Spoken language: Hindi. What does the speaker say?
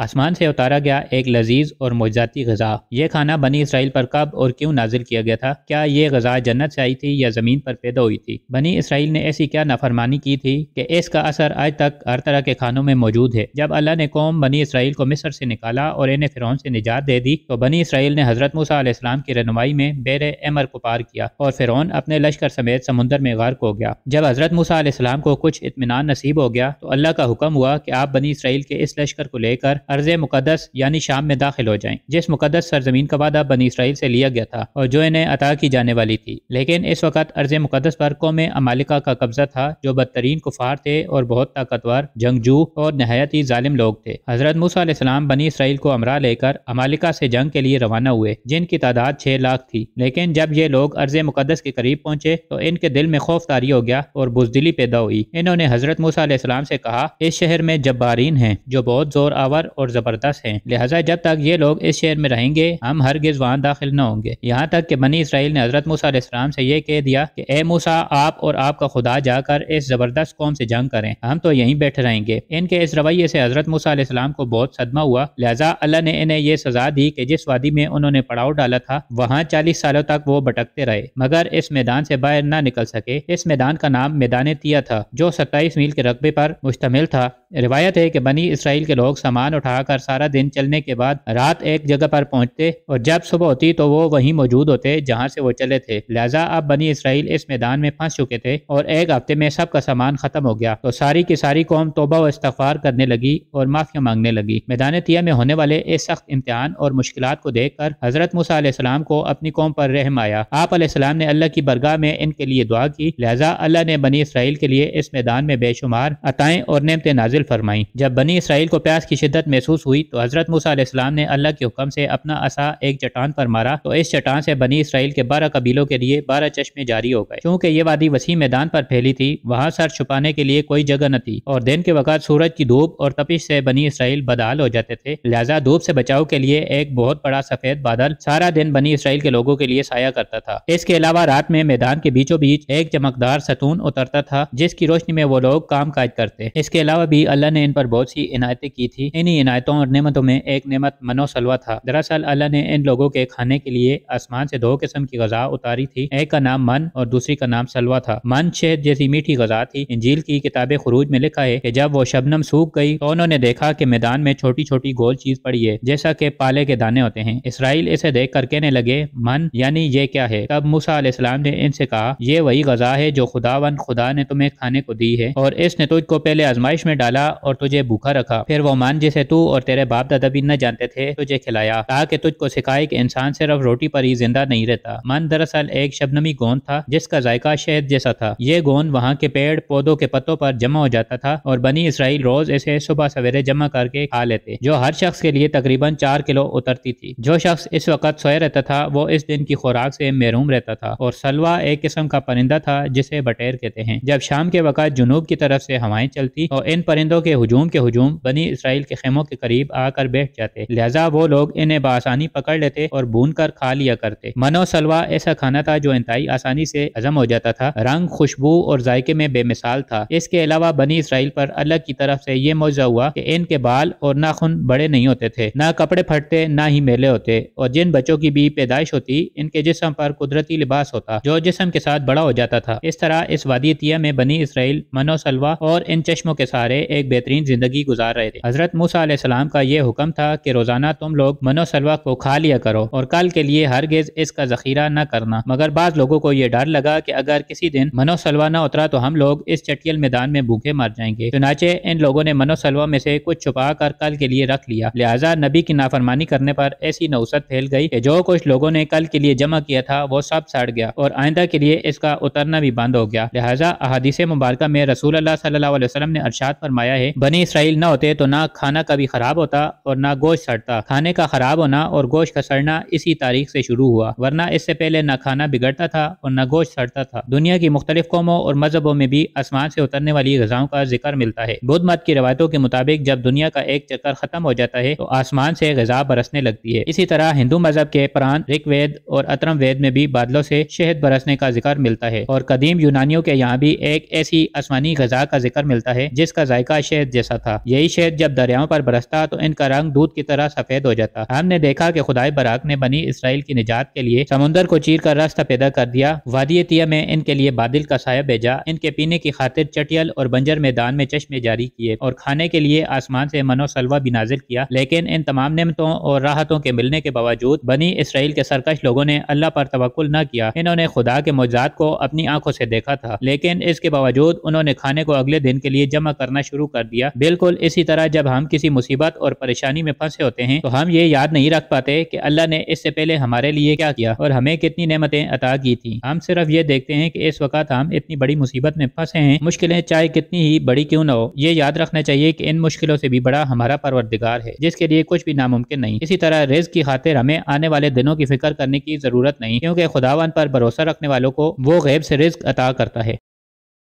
आसमान से उतारा गया एक लजीज और मोजाती गजा यह खाना बनी इसराइल पर कब और क्यों नाजिल किया गया था क्या ये गजा जन्नत से आई थी या ज़मीन पर पैदा हुई थी बनी इसराइल ने ऐसी क्या नाफरमानी की थी कि इसका असर आज तक हर तरह के खानों में मौजूद है जब अल्लाह ने कौम बनी इसराइल को मिस्र से निकाला और इन्हें फिरौन से निजात दे दी तो बनी इसराइल ने हज़रत मूसम की रहनुमाई में बेर अमर को पार किया और फिर अपने लश्कर समेत समुद्र में गर्क हो गया जब हज़रत मूसा को कुछ इतमान नसीब हो गया तो अल्लाह का हुक्म हुआ कि आप बनी इसराइल के इस लश्कर को लेकर अर्ज मुकदस यानी शाम में दाखिल हो जाएं जिस मुकदस सरजमीन का वादा बनी इसराइल से लिया गया था और जो इन्हें अता की जाने वाली थी लेकिन इस वक्त अर्ज मुकदस पर कौम अमालिका का कब्जा था जो बदतरीन कुफार थे और बहुत ताकतवर जंगजू और नहायत ही जालिम लोग थे हजरत मूसम बनी इसराइल को अमरा लेकर अमालिका से जंग के लिए रवाना हुए जिनकी तादाद छह लाख थी लेकिन जब ये लोग अर्ज मुकदस के करीब पहुंचे तो इनके दिल में खौफ तारी हो गया और बुजदिली पैदा हुई इन्होंने हजरत मूसम से कहा इस शहर में जब्बारीन हैं जो बहुत जोर आवर और ज़बरदस्त है लिहाजा जब तक ये लोग इस शहर में रहेंगे हम हर गिज वहाँ दाखिल न होंगे यहाँ तक की बनी इसराइल ने हज़रत मूसम से ये कह दिया की ए मूसा आप और आपका खुदा जाकर इस ज़बरदस्त कौम से जंग करें हम तो यही बैठे रहेंगे इनके इस रवैये से हज़रत मूसम को बहुत सदमा हुआ लिहाजा अल्लाह ने इन्हें ये सजा दी की जिस वादी में उन्होंने पड़ाव डाला था वहाँ चालीस सालों तक वो भटकते रहे मगर इस मैदान से बाहर न निकल सके इस मैदान का नाम मैदान तिया था जो सत्ताईस मील के रकबे पर मुश्तमिल था रिवायत है कि बनी इसराइल के लोग सामान उठाकर सारा दिन चलने के बाद रात एक जगह पर पहुंचते और जब सुबह होती तो वो वहीं मौजूद होते जहां से वो चले थे लिहाजा अब बनी इसराइल इस मैदान में फंस चुके थे और एक हफ्ते में सबका सामान खत्म हो गया तो सारी की सारी कौम तोबा व इस्तफार करने लगी और माफिया मांगने लगी मैदान तिया में होने वाले इस सख्त इम्तहान और मुश्किल को देख कर हजरत मूसम को अपनी कौम पर रहम आया आप ने अल्लाह की बरगाह में इनके लिए दुआ की लिहाजा अल्लाह ने बनी इसराइल के लिए इस मैदान में बेशुमार अताएं और नमतें नाजिल नाजिल फरमाई जब बनी इसराइल को प्यास की शिद्दत महसूस हुई तो हज़रत मूसा ने अल्लाह के हुक्म से अपना असा एक चट्टान पर मारा तो इस चट्टान से बनी इसराइल के बारह कबीलों के लिए बारह चश्मे जारी हो गए क्योंकि ये वादी वसी मैदान पर फैली थी वहाँ सर छुपाने के लिए कोई जगह न थी और दिन के वक़्त सूरज की धूप और तपिश से बनी इसराइल बदहाल हो जाते थे लिहाजा धूप से बचाव के लिए एक बहुत बड़ा सफेद बादल सारा दिन बनी इसराइल के लोगों के लिए साया करता था इसके अलावा रात में मैदान के बीचों बीच एक चमकदार सतून उतरता था जिसकी रोशनी में वो लोग काम काज करते इसके अलावा भी अल्लाह ने इन पर बहुत सी इनायतें की थी इन्हीं इनायतों और नेमतों में एक नेमत मनो सलवा था दरअसल अल्लाह ने इन लोगों के खाने के लिए आसमान से दो किस्म की गजा उतारी थी एक का नाम मन और दूसरी का नाम सलवा था मन शहद जैसी मीठी गजा थी इंजील की किताब खरूज में लिखा है की जब वो शबनम सूख गई तो उन्होंने देखा की मैदान में छोटी छोटी गोल चीज पड़ी है जैसा की पाले के दाने होते हैं इसराइल इसे देख कर कहने लगे मन यानी ये क्या है तब मूसा ने इनसे कहा यह वही गजा है जो वन खुदा ने तुम्हें खाने को दी है और इसने तुझको पहले आजमाइश में डाला खिला और तुझे भूखा रखा फिर वो मान जिसे तू और तेरे बाप दादा भी न जानते थे तुझे खिलाया ताकि तुझको सिखाए कि इंसान सिर्फ रोटी पर ही जिंदा नहीं रहता मन दरअसल एक शबनमी गोंद था जिसका जायका शहद जैसा था ये गोंद वहाँ के पेड़ पौधों के पत्तों पर जमा हो जाता था और बनी इसराइल रोज इसे सुबह सवेरे जमा करके खा लेते जो हर शख्स के लिए तकरीबन चार किलो उतरती थी जो शख्स इस वक्त सोए रहता था वो इस दिन की खुराक से महरूम रहता था और सलवा एक किस्म का परिंदा था जिसे बटेर कहते हैं जब शाम के वक्त जुनूब की तरफ से हवाएं चलती और इन परिंदों परिंदों के हजूम के हजूम बनी इसराइल के खेमों के करीब आकर बैठ जाते लिहाजा वो लोग इन्हें बासानी पकड़ लेते और भून कर खा लिया करते मनो सलवा ऐसा खाना था जो इंतई आसानी से हजम हो जाता था रंग खुशबू और जायके में बेमिसाल था इसके अलावा बनी इसराइल पर अलग की तरफ ऐसी ये मुआवजा हुआ की इनके बाल और नाखून बड़े नहीं होते थे ना कपड़े फटते न ही मेले होते और जिन बच्चों की भी पैदाइश होती इनके जिसम पर कुदरती लिबास होता जो जिसम के साथ बड़ा हो जाता था इस तरह इस वादियतिया में बनी इसराइल मनोसलवा और इन चश्मों के सहारे एक बेहतरीन जिंदगी गुजार रहे थे हजरत मूसा सलाम का ये हुक्म था कि रोजाना तुम लोग मनोसलवा को खा लिया करो और कल के लिए हरगिज इसका जखीरा न करना मगर बाद लोगों को यह डर लगा की अगर किसी दिन मनोसलवा न उतरा तो हम लोग इस चटियल मैदान में भूखे मर जाएंगे चुनाचे इन लोगों ने मनोसलवा में से कुछ छुपा कर कल के लिए रख लिया लिहाजा नबी की नाफरमानी करने पर ऐसी नौसत फैल गई कि जो कुछ लोगों ने कल के लिए जमा किया था वो सब सड़ गया और आइंदा के लिए इसका उतरना भी बंद हो गया लिहाजा अहादीस मुबारक में रसूल सल्ला वसलम ने अरशाद फरमाया आया है बनी इसराइल न होते तो ना खाना कभी खराब होता और ना गोश्त सड़ता खाने का खराब होना और गोश्त का सड़ना इसी तारीख से शुरू हुआ वरना इससे पहले ना खाना बिगड़ता था और ना गोश्त सड़ता था दुनिया की मुख्तलिफ कौमों और मजहबों में भी आसमान से उतरने वाली गजाओं का जिक्र मिलता है बुद्ध मत की रवायतों के मुताबिक जब दुनिया का एक चक्कर खत्म हो जाता है तो आसमान से गजा बरसने लगती है इसी तरह हिंदू मजहब के प्राण ऋग्वेद और अतरम वेद में भी बादलों से शहद बरसने का जिक्र मिलता है और कदीम यूनानियों के यहाँ भी एक ऐसी आसमानी गजा का जिक्र मिलता है जिसका जायका का शहद जैसा था यही शहद जब दरियाओं पर बरसता तो इनका रंग दूध की तरह सफेद हो जाता हमने देखा की खुदाई बराक ने बनी इसराइल की निजात के लिए समुन्दर को चीर कर रास्ता पैदा कर दिया वादियतिया में इनके लिए बादल का साया भेजा इनके पीने की खातिर चटियल और बंजर मैदान में चश्मे जारी किए और खाने के लिए आसमान से मनोसलवा भी नाजिल किया लेकिन इन तमाम नमतों और राहतों के मिलने के बावजूद बनी इसराइल के सरकश लोगों ने अल्लाह पर तवक्ल न किया इन्होंने खुदा के मौजाद को अपनी आंखों से देखा था लेकिन इसके बावजूद उन्होंने खाने को अगले दिन के लिए जमा करना शुरू शुरू कर दिया बिल्कुल इसी तरह जब हम किसी मुसीबत और परेशानी में फंसे होते हैं तो हम ये याद नहीं रख पाते कि अल्लाह ने इससे पहले हमारे लिए क्या किया और हमें कितनी नमतें अता की थी हम सिर्फ ये देखते हैं कि इस वक्त हम इतनी बड़ी मुसीबत में फंसे हैं मुश्किलें चाहे कितनी ही बड़ी क्यों न हो ये याद रखना चाहिए कि इन मुश्किलों से भी बड़ा हमारा परवरदिगार है जिसके लिए कुछ भी नामुमकिन नहीं इसी तरह रेज की खातिर हमें आने वाले दिनों की फिक्र करने की जरूरत नहीं क्योंकि खुदावन पर भरोसा रखने वालों को वो गैब से रिस्क अता करता है